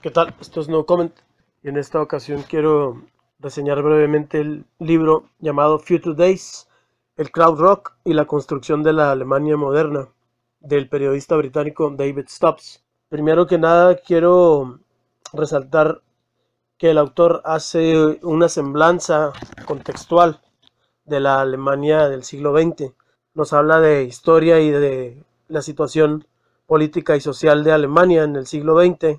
¿Qué tal? Esto es No Comment y en esta ocasión quiero reseñar brevemente el libro llamado Future Days, el crowd rock y la construcción de la Alemania moderna del periodista británico David Stubbs. Primero que nada quiero resaltar que el autor hace una semblanza contextual de la Alemania del siglo XX. Nos habla de historia y de la situación política y social de Alemania en el siglo XX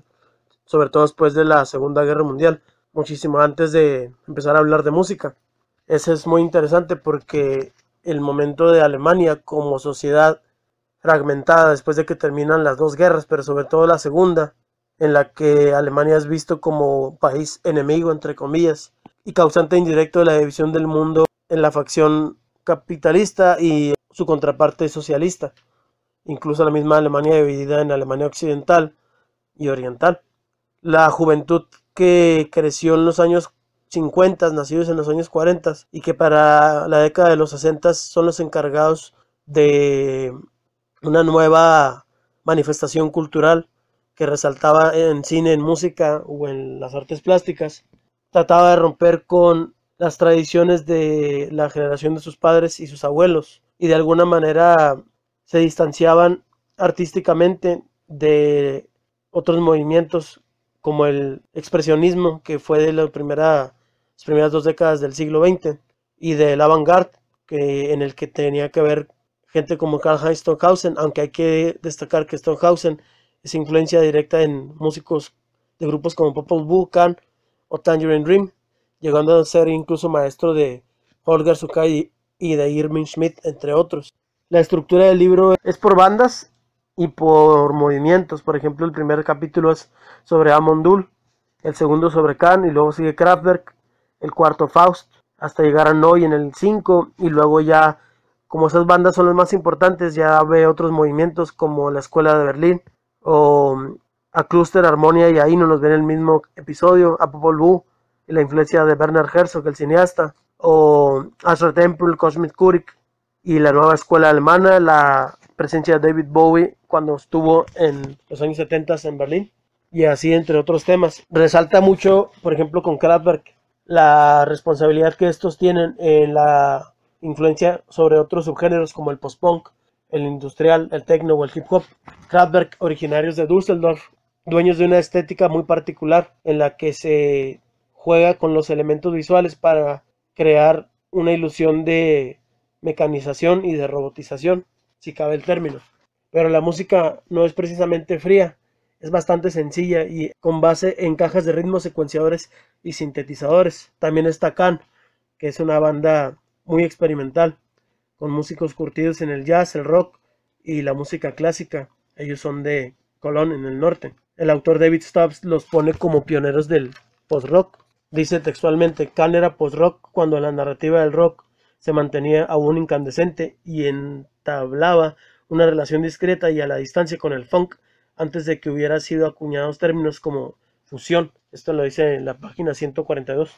sobre todo después de la Segunda Guerra Mundial, muchísimo antes de empezar a hablar de música. Ese es muy interesante porque el momento de Alemania como sociedad fragmentada después de que terminan las dos guerras, pero sobre todo la segunda, en la que Alemania es visto como país enemigo, entre comillas, y causante indirecto de la división del mundo en la facción capitalista y su contraparte socialista, incluso la misma Alemania dividida en Alemania occidental y oriental la juventud que creció en los años 50, nacidos en los años 40, y que para la década de los 60 son los encargados de una nueva manifestación cultural que resaltaba en cine, en música o en las artes plásticas. Trataba de romper con las tradiciones de la generación de sus padres y sus abuelos y de alguna manera se distanciaban artísticamente de otros movimientos como el expresionismo, que fue de las primeras dos décadas del siglo XX, y del avant-garde, en el que tenía que ver gente como Karl Heinz Stockhausen, aunque hay que destacar que Stonhausen es influencia directa en músicos de grupos como Popol Vuh, o Tangerine Dream, llegando a ser incluso maestro de Holger Sukai y de Irving Schmidt, entre otros. La estructura del libro es por bandas y por movimientos. Por ejemplo, el primer capítulo es sobre Amondul, el segundo sobre Kahn, y luego sigue Kraftwerk, el cuarto Faust, hasta llegar a Noy en el 5 y luego ya, como esas bandas son las más importantes, ya ve otros movimientos como la Escuela de Berlín o a Cluster Armonia y ahí no nos ven el mismo episodio, a Popol Vuh y la influencia de Bernard Herzog, el cineasta, o Astra Temple, Cosmic Kurik y la nueva escuela alemana, la presencia de David Bowie cuando estuvo en los años 70 en Berlín y así entre otros temas. Resalta mucho, por ejemplo, con Kraftwerk, la responsabilidad que estos tienen en la influencia sobre otros subgéneros como el post-punk, el industrial, el techno o el hip hop. Kraftwerk, originarios de Düsseldorf, dueños de una estética muy particular en la que se juega con los elementos visuales para crear una ilusión de mecanización y de robotización si cabe el término. Pero la música no es precisamente fría, es bastante sencilla y con base en cajas de ritmos, secuenciadores y sintetizadores. También está Can, que es una banda muy experimental, con músicos curtidos en el jazz, el rock y la música clásica. Ellos son de Colón, en el norte. El autor David Stubbs los pone como pioneros del post-rock. Dice textualmente, Can era post-rock cuando la narrativa del rock se mantenía aún incandescente y entablaba una relación discreta y a la distancia con el funk antes de que hubiera sido acuñados términos como fusión. Esto lo dice en la página 142.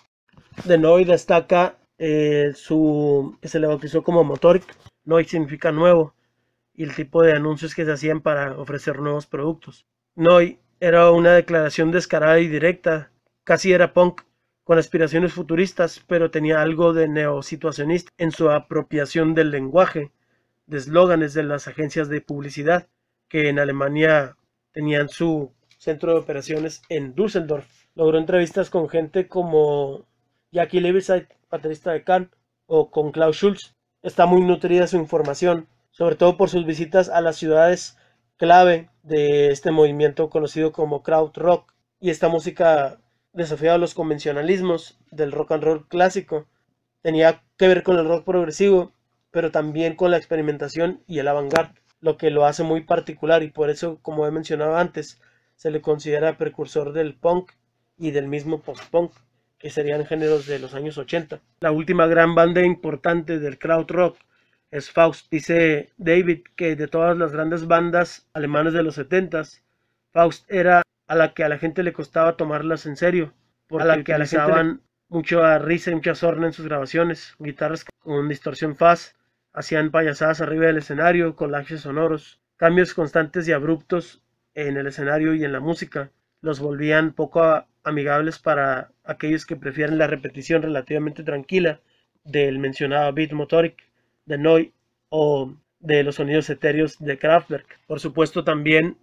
De Noy destaca eh, su, se le bautizó como Motoric. Noy significa nuevo y el tipo de anuncios que se hacían para ofrecer nuevos productos. Noy era una declaración descarada y directa, casi era punk con aspiraciones futuristas, pero tenía algo de neosituacionista en su apropiación del lenguaje, de eslóganes de las agencias de publicidad, que en Alemania tenían su centro de operaciones en Düsseldorf. Logró entrevistas con gente como Jackie Leviside, baterista de Cannes, o con Klaus Schulz. Está muy nutrida su información, sobre todo por sus visitas a las ciudades clave de este movimiento conocido como rock y esta música desafiaba los convencionalismos del rock and roll clásico. Tenía que ver con el rock progresivo, pero también con la experimentación y el avant-garde, lo que lo hace muy particular y por eso, como he mencionado antes, se le considera precursor del punk y del mismo post-punk, que serían géneros de los años 80. La última gran banda importante del crowd rock es Faust, dice David, que de todas las grandes bandas alemanas de los 70s, Faust era a la que a la gente le costaba tomarlas en serio, porque la que a mucha risa y mucha sorna en sus grabaciones, guitarras con distorsión fast, hacían payasadas arriba del escenario, colajes sonoros, cambios constantes y abruptos en el escenario y en la música, los volvían poco amigables para aquellos que prefieren la repetición relativamente tranquila del mencionado beat motoric de Noy o de los sonidos etéreos de Kraftwerk. Por supuesto también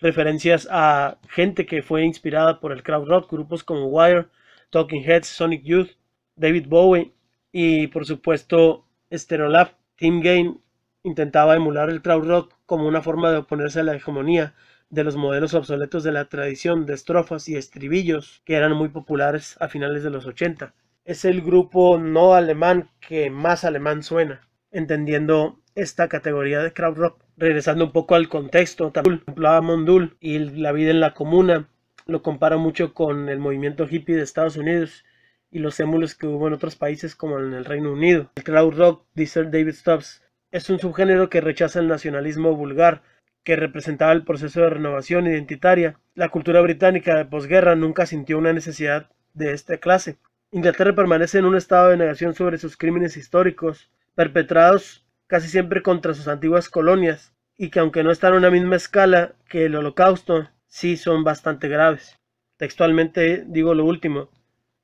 referencias a gente que fue inspirada por el crowd rock, grupos como Wire, Talking Heads, Sonic Youth, David Bowie y por supuesto Stereolab, Team Game intentaba emular el crowd rock como una forma de oponerse a la hegemonía de los modelos obsoletos de la tradición de estrofas y estribillos que eran muy populares a finales de los 80. Es el grupo no alemán que más alemán suena, entendiendo esta categoría de crowd rock Regresando un poco al contexto, también hablaba Mondul y la vida en la comuna. Lo compara mucho con el movimiento hippie de Estados Unidos y los émulos que hubo en otros países como en el Reino Unido. El crowd rock, dice David Stubbs, es un subgénero que rechaza el nacionalismo vulgar que representaba el proceso de renovación identitaria. La cultura británica de posguerra nunca sintió una necesidad de esta clase. Inglaterra permanece en un estado de negación sobre sus crímenes históricos perpetrados casi siempre contra sus antiguas colonias, y que aunque no están a la misma escala que el holocausto, sí son bastante graves. Textualmente digo lo último.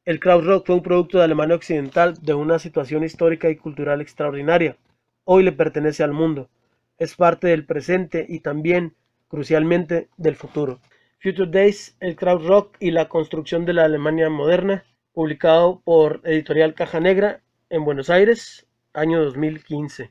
El rock fue un producto de Alemania Occidental de una situación histórica y cultural extraordinaria. Hoy le pertenece al mundo. Es parte del presente y también, crucialmente, del futuro. Future Days, el Rock y la construcción de la Alemania moderna, publicado por Editorial Caja Negra en Buenos Aires, año 2015.